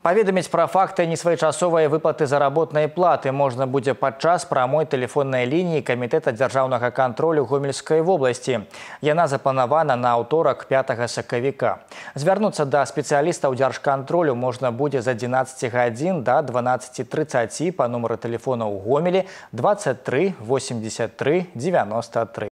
Поведомить про факты несвоечасовай выплаты заработной платы можно можна будзе падчас прамой телефонной линии Комитета державного контроля гомельскай области. Яна запланавана на аўторак 5 сакавіка. Звярнуцца до спецыялістаў дзяржкантролю можна будзе з 11 гадзін до 12.30 по номеру телефона ў гомелі 23 83 93.